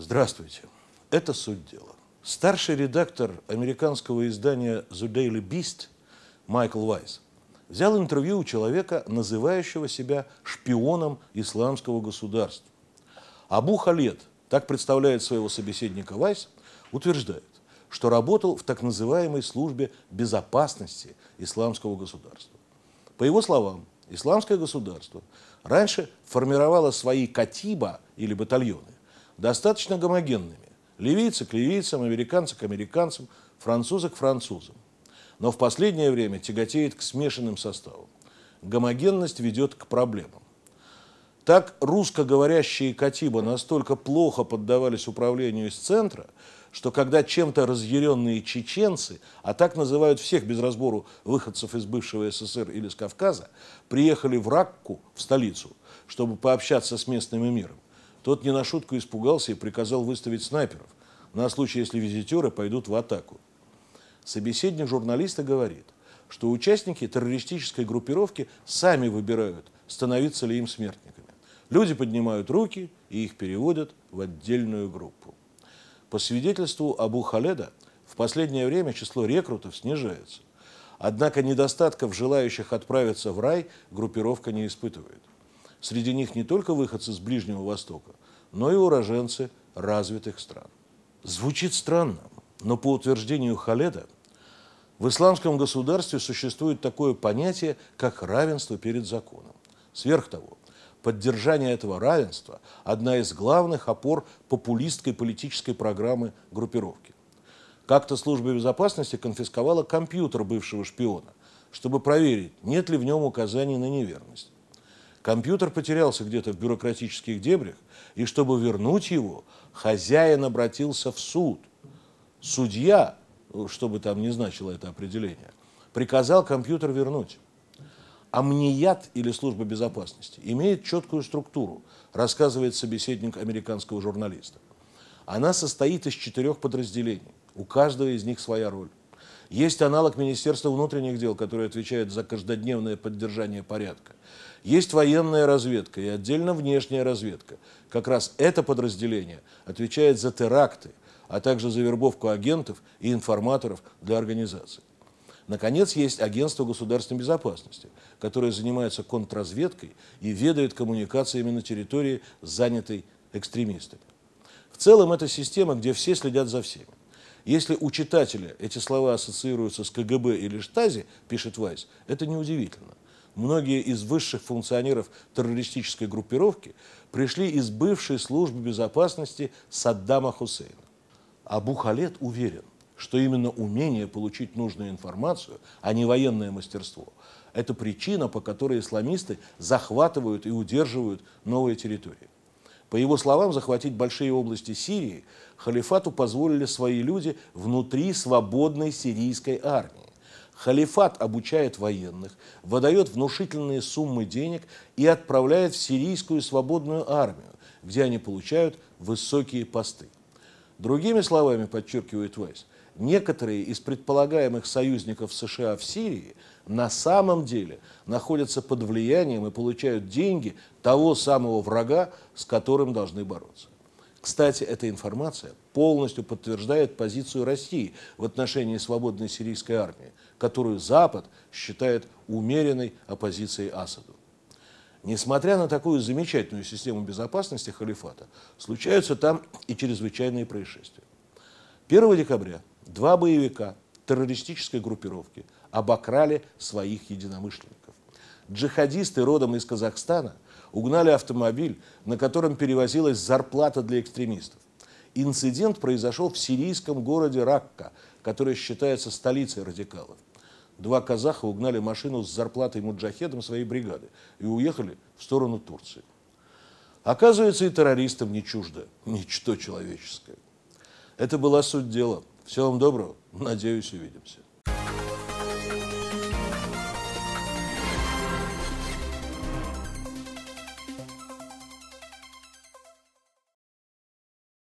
Здравствуйте. Это суть дела. Старший редактор американского издания The Daily Beast Майкл Вайс взял интервью у человека, называющего себя шпионом исламского государства. Абу Халет, так представляет своего собеседника Вайс, утверждает, что работал в так называемой службе безопасности исламского государства. По его словам, исламское государство раньше формировало свои катиба или батальоны, достаточно гомогенными. Ливийцы к ливийцам, американцы к американцам, французы к французам. Но в последнее время тяготеет к смешанным составам. Гомогенность ведет к проблемам. Так русскоговорящие Катиба настолько плохо поддавались управлению из центра, что когда чем-то разъяренные чеченцы, а так называют всех без разбору выходцев из бывшего СССР или с Кавказа, приехали в Ракку, в столицу, чтобы пообщаться с местным миром. Тот не на шутку испугался и приказал выставить снайперов на случай, если визитеры пойдут в атаку. Собеседник журналиста говорит, что участники террористической группировки сами выбирают, становиться ли им смертниками. Люди поднимают руки и их переводят в отдельную группу. По свидетельству Абу Халеда, в последнее время число рекрутов снижается. Однако недостатков желающих отправиться в рай группировка не испытывает. Среди них не только выходцы с Ближнего Востока, но и уроженцы развитых стран. Звучит странно, но по утверждению Халеда, в исламском государстве существует такое понятие, как равенство перед законом. Сверх того, поддержание этого равенства – одна из главных опор популистской политической программы группировки. Как-то служба безопасности конфисковала компьютер бывшего шпиона, чтобы проверить, нет ли в нем указаний на неверность. Компьютер потерялся где-то в бюрократических дебрях, и чтобы вернуть его, хозяин обратился в суд. Судья, э, что бы там ни значило это определение, приказал компьютер вернуть. Амният или служба безопасности имеет четкую структуру, рассказывает собеседник американского журналиста. Она состоит из четырех подразделений, у каждого из них своя роль. Есть аналог Министерства внутренних дел, который отвечает за каждодневное поддержание порядка. Есть военная разведка и отдельно внешняя разведка. Как раз это подразделение отвечает за теракты, а также за вербовку агентов и информаторов для организации. Наконец, есть агентство государственной безопасности, которое занимается контрразведкой и ведает коммуникациями на территории, занятой экстремистами. В целом, это система, где все следят за всеми. Если у читателя эти слова ассоциируются с КГБ или Штази, пишет Вайс, это неудивительно. Многие из высших функционеров террористической группировки пришли из бывшей службы безопасности Саддама Хусейна. Абу Халет уверен, что именно умение получить нужную информацию, а не военное мастерство, это причина, по которой исламисты захватывают и удерживают новые территории. По его словам, захватить большие области Сирии халифату позволили свои люди внутри свободной сирийской армии. Халифат обучает военных, выдает внушительные суммы денег и отправляет в сирийскую свободную армию, где они получают высокие посты. Другими словами, подчеркивает Вайс, некоторые из предполагаемых союзников США в Сирии на самом деле находятся под влиянием и получают деньги того самого врага, с которым должны бороться. Кстати, эта информация полностью подтверждает позицию России в отношении свободной сирийской армии, которую Запад считает умеренной оппозицией Асаду. Несмотря на такую замечательную систему безопасности халифата, случаются там и чрезвычайные происшествия. 1 декабря два боевика террористической группировки обокрали своих единомышленников. Джихадисты родом из Казахстана угнали автомобиль, на котором перевозилась зарплата для экстремистов. Инцидент произошел в сирийском городе Ракка, который считается столицей радикалов два казаха угнали машину с зарплатой муджахедом своей бригады и уехали в сторону Турции. Оказывается, и террористам не чуждо ничто человеческое. Это была суть дела. Всего вам доброго. Надеюсь, увидимся.